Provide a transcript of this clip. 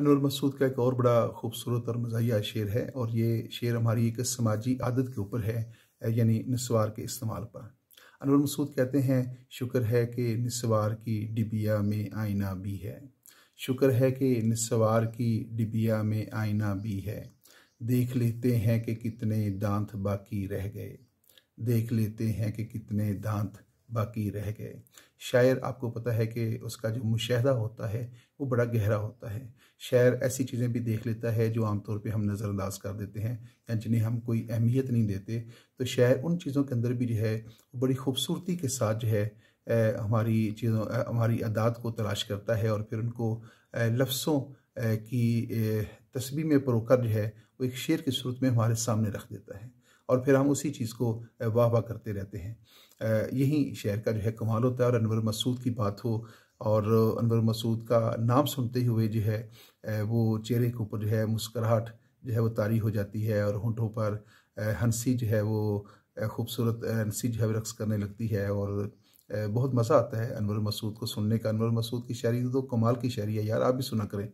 अनवर मसूद का एक और बड़ा खूबसूरत और मजा शेर है और ये शेर हमारी एक समाजी आदत के ऊपर है यानी नस्वार के इस्तेमाल पर अनवर मसूद कहते हैं शुक्र है कि नस्वार की डिबिया में आईना भी है शुक्र है कि नस्वार की डिबिया में आईना भी है देख लेते हैं कि कितने दांत बाकी रह गए देख लेते हैं कि कितने दांत बाकी रह गए शायर आपको पता है कि उसका जो मुशाह होता है वो बड़ा गहरा होता है शायर ऐसी चीज़ें भी देख लेता है जो आमतौर पे हम नज़रअंदाज कर देते हैं या जिन्हें हम कोई अहमियत नहीं देते तो शायर उन चीज़ों के अंदर भी जो है बड़ी खूबसूरती के साथ जो है हमारी चीज़ों हमारी अदात को तलाश करता है और फिर उनको लफ्सों की तस्वीर में परोकर जो है वो एक शेर की सूरत में हमारे सामने रख देता है और फिर हम उसी चीज़ को वाह वाह करते रहते हैं यही शहर का जो है कमाल होता है और अनवर मसूद की बात हो और अनवर मसूद का नाम सुनते हुए जो है वो चेहरे के ऊपर जो है मुस्कराहट जो है वो तारी हो जाती है और होंठों पर हंसी जो है वो खूबसूरत हंसी जो है रक्स करने लगती है और बहुत मज़ा आता है अनवर मसूद को सुनने का अनवर मसूद की शायरी तो कमाल की शायरी है यार आप भी सुना करें